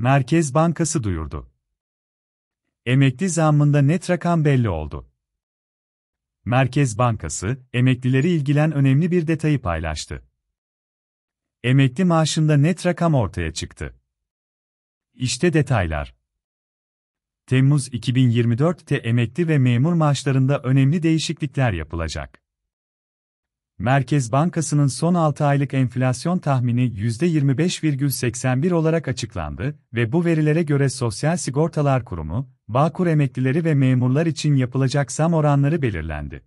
Merkez Bankası duyurdu. Emekli zammında net rakam belli oldu. Merkez Bankası, emeklileri ilgilen önemli bir detayı paylaştı. Emekli maaşında net rakam ortaya çıktı. İşte detaylar. Temmuz 2024'te emekli ve memur maaşlarında önemli değişiklikler yapılacak. Merkez Bankası'nın son 6 aylık enflasyon tahmini %25,81 olarak açıklandı ve bu verilere göre Sosyal Sigortalar Kurumu, Bağkur emeklileri ve memurlar için yapılacak zam oranları belirlendi.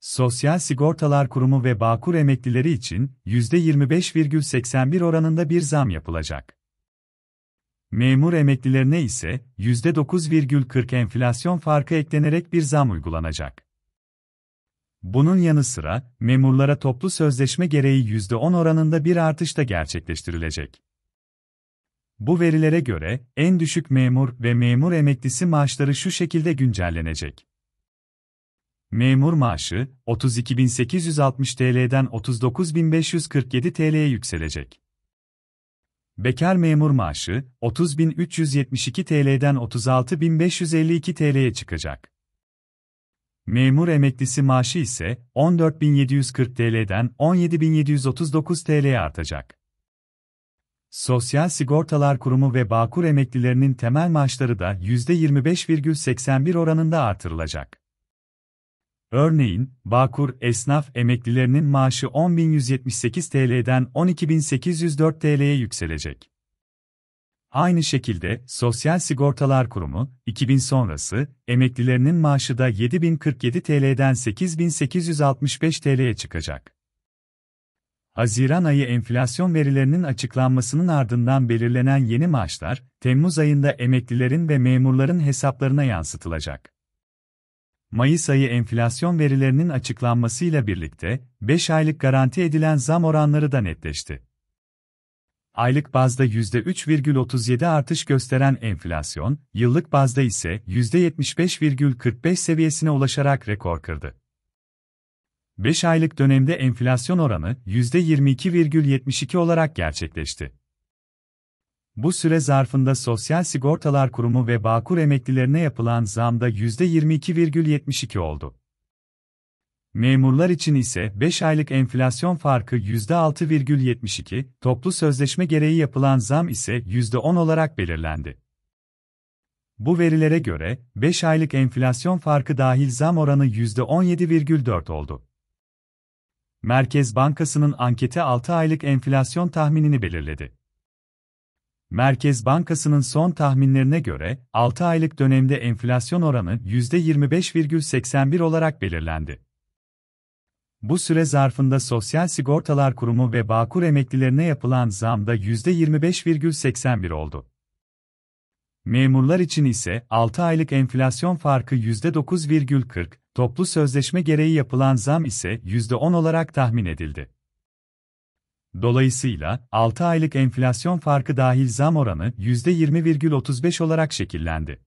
Sosyal Sigortalar Kurumu ve Bağkur emeklileri için %25,81 oranında bir zam yapılacak. Memur emeklilerine ise %9,40 enflasyon farkı eklenerek bir zam uygulanacak. Bunun yanı sıra, memurlara toplu sözleşme gereği %10 oranında bir artış da gerçekleştirilecek. Bu verilere göre, en düşük memur ve memur emeklisi maaşları şu şekilde güncellenecek. Memur maaşı, 32.860 TL'den 39.547 TL'ye yükselecek. Bekar memur maaşı, 30.372 TL'den 36.552 TL'ye çıkacak. Memur emeklisi maaşı ise 14.740 TL'den 17.739 TL'ye artacak. Sosyal Sigortalar Kurumu ve Bağkur emeklilerinin temel maaşları da %25,81 oranında artırılacak. Örneğin, Bağkur esnaf emeklilerinin maaşı 10.178 TL'den 12.804 TL'ye yükselecek. Aynı şekilde Sosyal Sigortalar Kurumu, 2000 sonrası, emeklilerinin maaşı da 7047 TL'den 8865 TL'ye çıkacak. Haziran ayı enflasyon verilerinin açıklanmasının ardından belirlenen yeni maaşlar, Temmuz ayında emeklilerin ve memurların hesaplarına yansıtılacak. Mayıs ayı enflasyon verilerinin açıklanmasıyla birlikte, 5 aylık garanti edilen zam oranları da netleşti aylık bazda %3,37 artış gösteren enflasyon, yıllık bazda ise %75,45 seviyesine ulaşarak rekor kırdı. 5 aylık dönemde enflasyon oranı %22,72 olarak gerçekleşti. Bu süre zarfında Sosyal Sigortalar Kurumu ve Bağkur emeklilerine yapılan zamda %22,72 oldu. Memurlar için ise 5 aylık enflasyon farkı %6,72, toplu sözleşme gereği yapılan zam ise %10 olarak belirlendi. Bu verilere göre 5 aylık enflasyon farkı dahil zam oranı %17,4 oldu. Merkez Bankası'nın anketi 6 aylık enflasyon tahminini belirledi. Merkez Bankası'nın son tahminlerine göre 6 aylık dönemde enflasyon oranı %25,81 olarak belirlendi. Bu süre zarfında Sosyal Sigortalar Kurumu ve Bağkur emeklilerine yapılan zam da %25,81 oldu. Memurlar için ise 6 aylık enflasyon farkı %9,40, toplu sözleşme gereği yapılan zam ise %10 olarak tahmin edildi. Dolayısıyla 6 aylık enflasyon farkı dahil zam oranı %20,35 olarak şekillendi.